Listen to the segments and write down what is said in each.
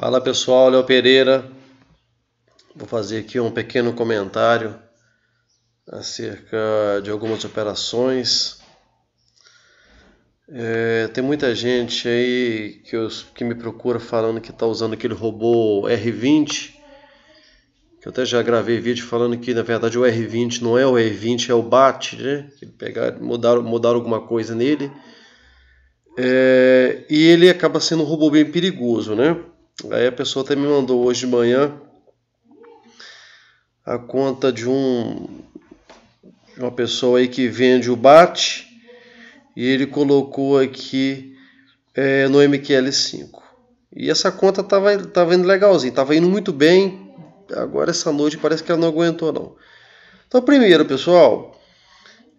Fala pessoal, Léo Pereira. Vou fazer aqui um pequeno comentário acerca de algumas operações. É, tem muita gente aí que, eu, que me procura falando que está usando aquele robô R20 que eu até já gravei vídeo falando que na verdade o R20 não é o R20, é o BAT, né? Que pegaram, mudaram, alguma coisa nele. É, e ele acaba sendo um robô bem perigoso, né? Aí a pessoa até me mandou hoje de manhã a conta de um de uma pessoa aí que vende o bate e ele colocou aqui é, no MQL5. E essa conta tava, tava indo legalzinho, tava indo muito bem. Agora essa noite parece que ela não aguentou não. Então primeiro pessoal,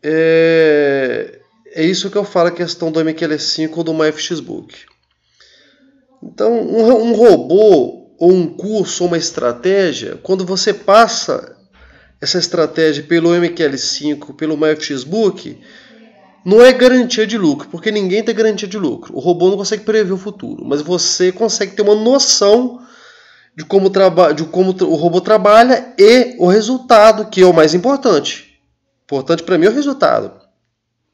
é, é isso que eu falo a questão do MQL5 ou do MyFXBook. Então, um, um robô ou um curso ou uma estratégia, quando você passa essa estratégia pelo MQL5, pelo MyFXBook, não é garantia de lucro, porque ninguém tem garantia de lucro. O robô não consegue prever o futuro, mas você consegue ter uma noção de como, traba de como o robô trabalha e o resultado, que é o mais importante. Importante para mim é o resultado.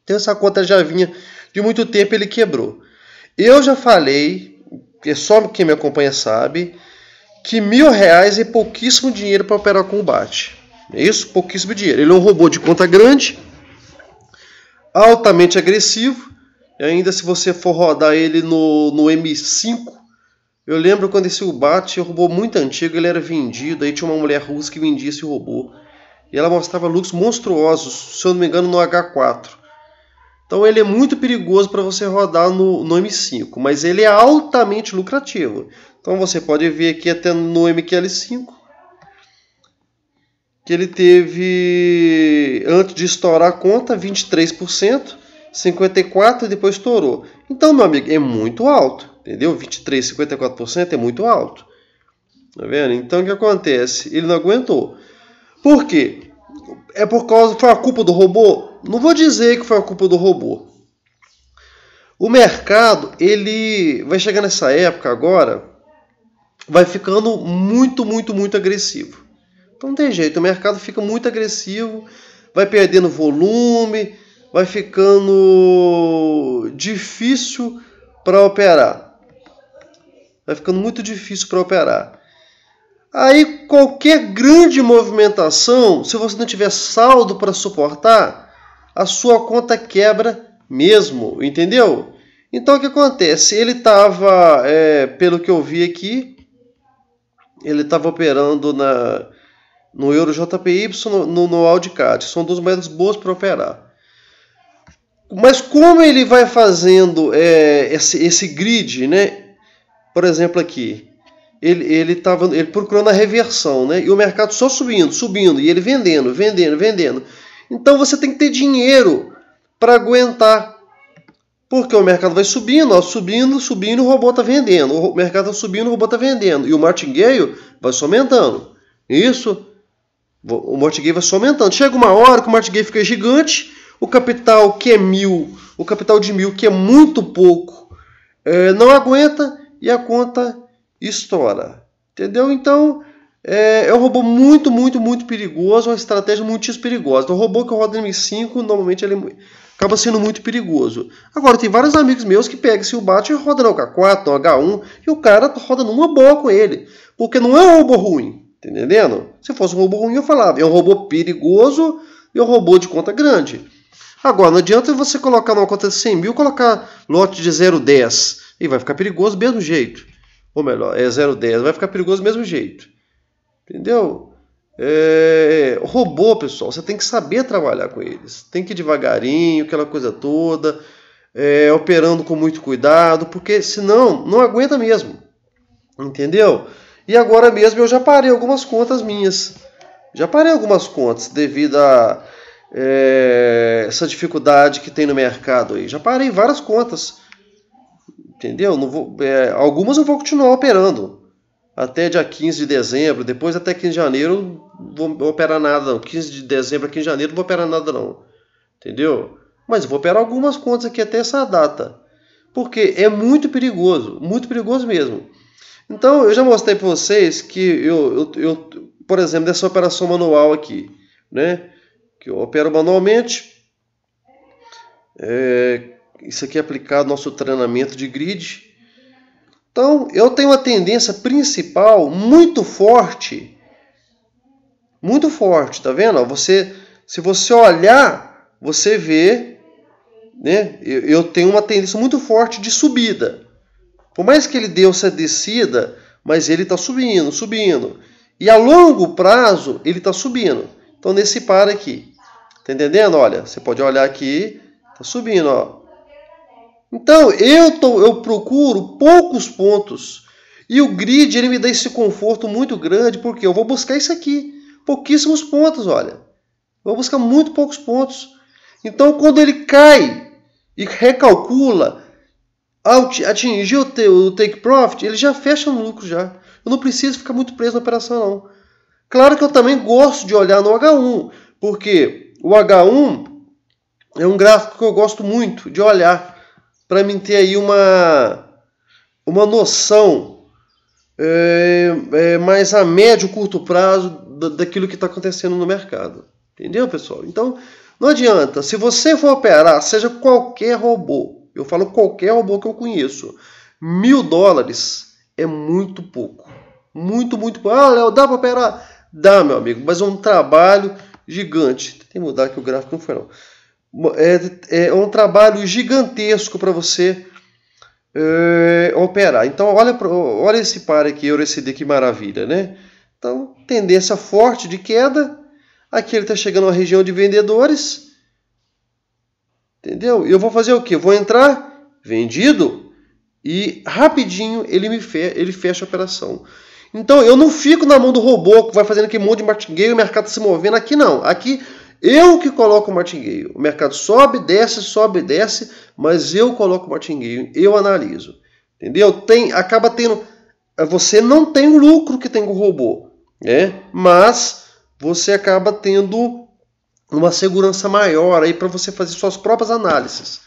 Então essa conta já vinha de muito tempo, ele quebrou. Eu já falei porque só quem me acompanha sabe, que mil reais é pouquíssimo dinheiro para operar combate. É isso? Pouquíssimo dinheiro. Ele é um robô de conta grande, altamente agressivo, e ainda se você for rodar ele no, no M5, eu lembro quando esse Ubat, um robô muito antigo, ele era vendido, aí tinha uma mulher russa que vendia esse robô. E ela mostrava looks monstruosos, se eu não me engano, no H4. Então ele é muito perigoso para você rodar no, no M5, mas ele é altamente lucrativo. Então você pode ver aqui até no MQL5 que ele teve antes de estourar a conta 23%, 54 e depois estourou. Então, meu amigo, é muito alto, entendeu? 23, 54% é muito alto. Tá vendo? Então o que acontece? Ele não aguentou. Por quê? É por causa foi a culpa do robô? Não vou dizer que foi a culpa do robô. O mercado, ele vai chegar nessa época agora, vai ficando muito, muito, muito agressivo. Então não tem jeito, o mercado fica muito agressivo, vai perdendo volume, vai ficando difícil para operar. Vai ficando muito difícil para operar. Aí qualquer grande movimentação, se você não tiver saldo para suportar, a sua conta quebra mesmo, entendeu? Então o que acontece? Ele estava, é, pelo que eu vi aqui, ele estava operando na, no Euro JPY no, no AudiCAD. São duas moedas boas para operar. Mas como ele vai fazendo é, esse, esse grid, né? Por exemplo aqui, ele ele tava, ele procurando a reversão, né? E o mercado só subindo, subindo e ele vendendo, vendendo, vendendo. Então você tem que ter dinheiro para aguentar. Porque o mercado vai subindo, ó, subindo, subindo, o robô está vendendo. O mercado está subindo, o robô está vendendo. E o martingale vai só aumentando. Isso, o martingale vai só aumentando. Chega uma hora que o martingale fica gigante, o capital que é mil, o capital de mil, que é muito pouco, é, não aguenta e a conta estoura. Entendeu? Então, é, é um robô muito, muito, muito perigoso, uma estratégia muito perigosa. Então, o robô que roda M5, normalmente ele é acaba sendo muito perigoso. Agora, tem vários amigos meus que pegam se o bate e roda no H4, no H1, e o cara roda numa boa com ele. Porque não é um robô ruim, tá entendendo? Se fosse um robô ruim, eu falava, é um robô perigoso e é um robô de conta grande. Agora, não adianta você colocar numa conta de 100 mil, colocar lote de 0,10. E vai ficar perigoso do mesmo jeito. Ou melhor, é 0,10, vai ficar perigoso do mesmo jeito. Entendeu? É, robô, pessoal, você tem que saber trabalhar com eles. Tem que ir devagarinho, aquela coisa toda, é, operando com muito cuidado, porque senão não aguenta mesmo. Entendeu? E agora mesmo eu já parei algumas contas minhas. Já parei algumas contas devido a é, essa dificuldade que tem no mercado aí. Já parei várias contas. Entendeu? Não vou, é, algumas eu vou continuar operando até dia 15 de dezembro, depois até 15 de janeiro não vou operar nada não. 15 de dezembro a 15 de janeiro não vou operar nada não. Entendeu? Mas vou operar algumas contas aqui até essa data. Porque é muito perigoso, muito perigoso mesmo. Então eu já mostrei para vocês que eu, eu, eu, por exemplo, dessa operação manual aqui, né? Que eu opero manualmente. É, isso aqui é aplicado nosso treinamento de grid. Então, eu tenho uma tendência principal muito forte, muito forte, tá vendo? Você, se você olhar, você vê, né? Eu, eu tenho uma tendência muito forte de subida. Por mais que ele deu essa descida, mas ele está subindo, subindo. E a longo prazo, ele está subindo. Então, nesse par aqui. Tá entendendo? Olha, você pode olhar aqui, tá subindo, ó. Então, eu, tô, eu procuro poucos pontos. E o grid ele me dá esse conforto muito grande, porque eu vou buscar isso aqui. Pouquíssimos pontos, olha. vou buscar muito poucos pontos. Então, quando ele cai e recalcula, atingiu o take profit, ele já fecha no lucro já. Eu não preciso ficar muito preso na operação, não. Claro que eu também gosto de olhar no H1, porque o H1 é um gráfico que eu gosto muito de olhar para mim ter aí uma, uma noção é, é, mais a médio, curto prazo daquilo que está acontecendo no mercado. Entendeu, pessoal? Então, não adianta. Se você for operar, seja qualquer robô, eu falo qualquer robô que eu conheço, mil dólares é muito pouco. Muito, muito pouco. Ah, Léo, dá para operar? Dá, meu amigo, mas é um trabalho gigante. Tem que mudar que o gráfico não foi, não é, é um trabalho gigantesco para você é, operar. Então, olha, olha esse par aqui, EURSD, que maravilha, né? Então, tendência forte de queda. Aqui ele está chegando a região de vendedores. Entendeu? Eu vou fazer o que? Vou entrar vendido e rapidinho ele me fe ele fecha a operação. Então eu não fico na mão do robô que vai fazendo aquele monte de martingale, o mercado se movendo. Aqui não. Aqui eu que coloco o martingueio. O mercado sobe, desce, sobe, desce, mas eu coloco o martingueio, eu analiso. Entendeu? Tem, acaba tendo. Eh, você não tem o lucro que tem o robô, né? Mas você acaba tendo uma segurança maior aí para você fazer suas próprias análises.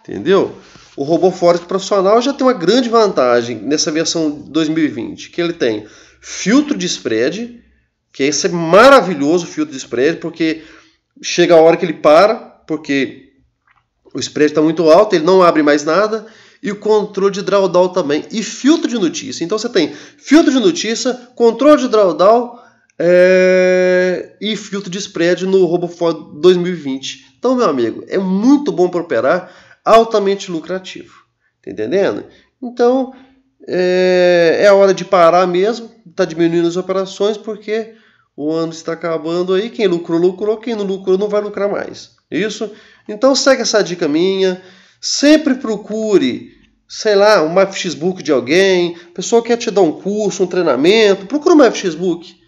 Entendeu? O robô Forex profissional já tem uma grande vantagem nessa versão 2020, que ele tem filtro de spread, que esse é maravilhoso filtro de spread, porque chega a hora que ele para, porque o spread está muito alto, ele não abre mais nada, e o controle de drawdown também, e filtro de notícia. Então você tem filtro de notícia, controle de drawdown é... e filtro de spread no RoboFold 2020. Então, meu amigo, é muito bom para operar, altamente lucrativo. Tá entendendo? Então, é, é a hora de parar mesmo, está diminuindo as operações, porque o ano está acabando aí, quem lucrou, lucrou, quem não lucrou não vai lucrar mais. É isso? Então segue essa dica minha. Sempre procure, sei lá, um Facebook de alguém, a pessoa quer te dar um curso, um treinamento, procura um Facebook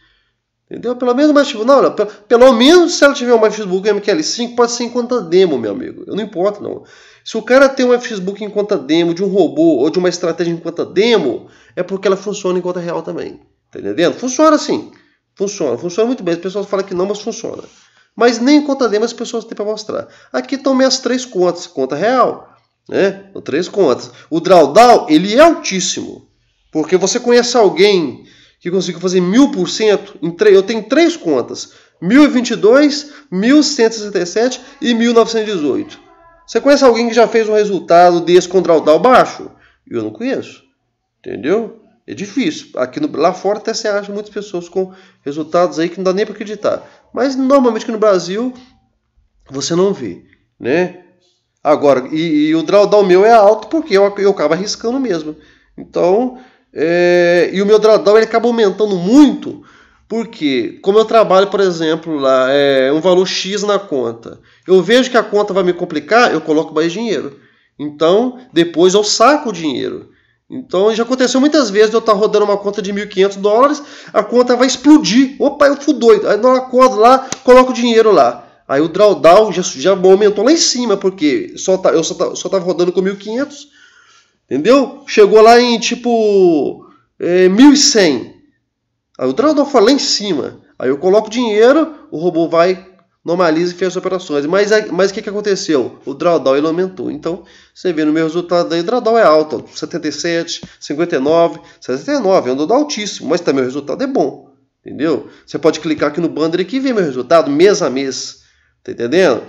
Entendeu? Pelo menos mais não, olha, pelo, pelo, menos se ela tiver um Facebook MQL5, pode ser em conta demo, meu amigo. Eu não importa não. Se o cara tem um Facebook em conta demo de um robô ou de uma estratégia em conta demo, é porque ela funciona em conta real também. Tá entendendo? Funciona assim. Funciona, funciona muito bem. As pessoas falam que não, mas funciona. Mas nem conta demo as pessoas têm para mostrar. Aqui estão minhas três contas, conta real, né? Três contas. O drawdown, ele é altíssimo. Porque você conhece alguém que conseguiu fazer mil por cento, eu tenho três contas, 1022, 1167 e 1918. Você conhece alguém que já fez um resultado desse com drawdown baixo? Eu não conheço, entendeu? É difícil. Aqui no, lá fora até você acha muitas pessoas com resultados aí que não dá nem para acreditar. Mas normalmente aqui no Brasil você não vê, né? Agora, e, e o drawdown meu é alto porque eu, eu acabo arriscando mesmo. Então, é, e o meu drawdown ele acaba aumentando muito porque, como eu trabalho, por exemplo, lá é um valor X na conta, eu vejo que a conta vai me complicar, eu coloco mais dinheiro. Então, depois eu saco o dinheiro. Então já aconteceu muitas vezes eu estar tá rodando uma conta de 1.500 dólares, a conta vai explodir. Opa, eu fui doido. Aí eu acordo lá, coloco o dinheiro lá. Aí o drawdown já, já aumentou lá em cima, porque só tá, eu só, estava tá, só rodando com 1.500, entendeu? Chegou lá em tipo é, 1.100. Aí o drawdown foi lá em cima. Aí eu coloco o dinheiro, o robô vai normaliza e fecha operações. Mas, é, mas o que, que aconteceu? O drawdown ele aumentou. Então, você vê no meu resultado aí, o drawdown é alto, 77, 59, 79, é um drawdown altíssimo, mas também o resultado é bom, entendeu? Você pode clicar aqui no banner aqui e ver meu resultado mês a mês, tá entendendo?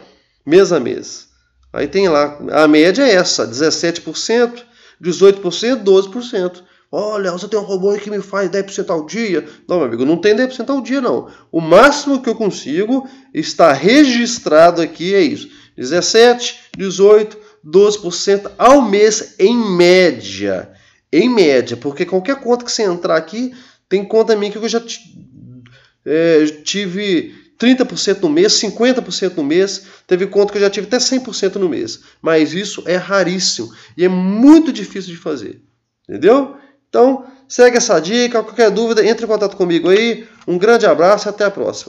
Mês a mês. Aí tem lá, a média é essa, 17%, 18%, 12%. Olha, você tem um robô que me faz 10% ao dia. Não, meu amigo, não tem 10% ao dia, não. O máximo que eu consigo está registrado aqui, é isso. 17, 18, 12% ao mês em média. Em média, porque qualquer conta que você entrar aqui, tem conta minha que eu já é, tive 30% no mês, 50% no mês, teve conta que eu já tive até 100% no mês. Mas isso é raríssimo e é muito difícil de fazer. Entendeu? Então, segue essa dica. Qualquer dúvida, entre em contato comigo aí. Um grande abraço e até a próxima.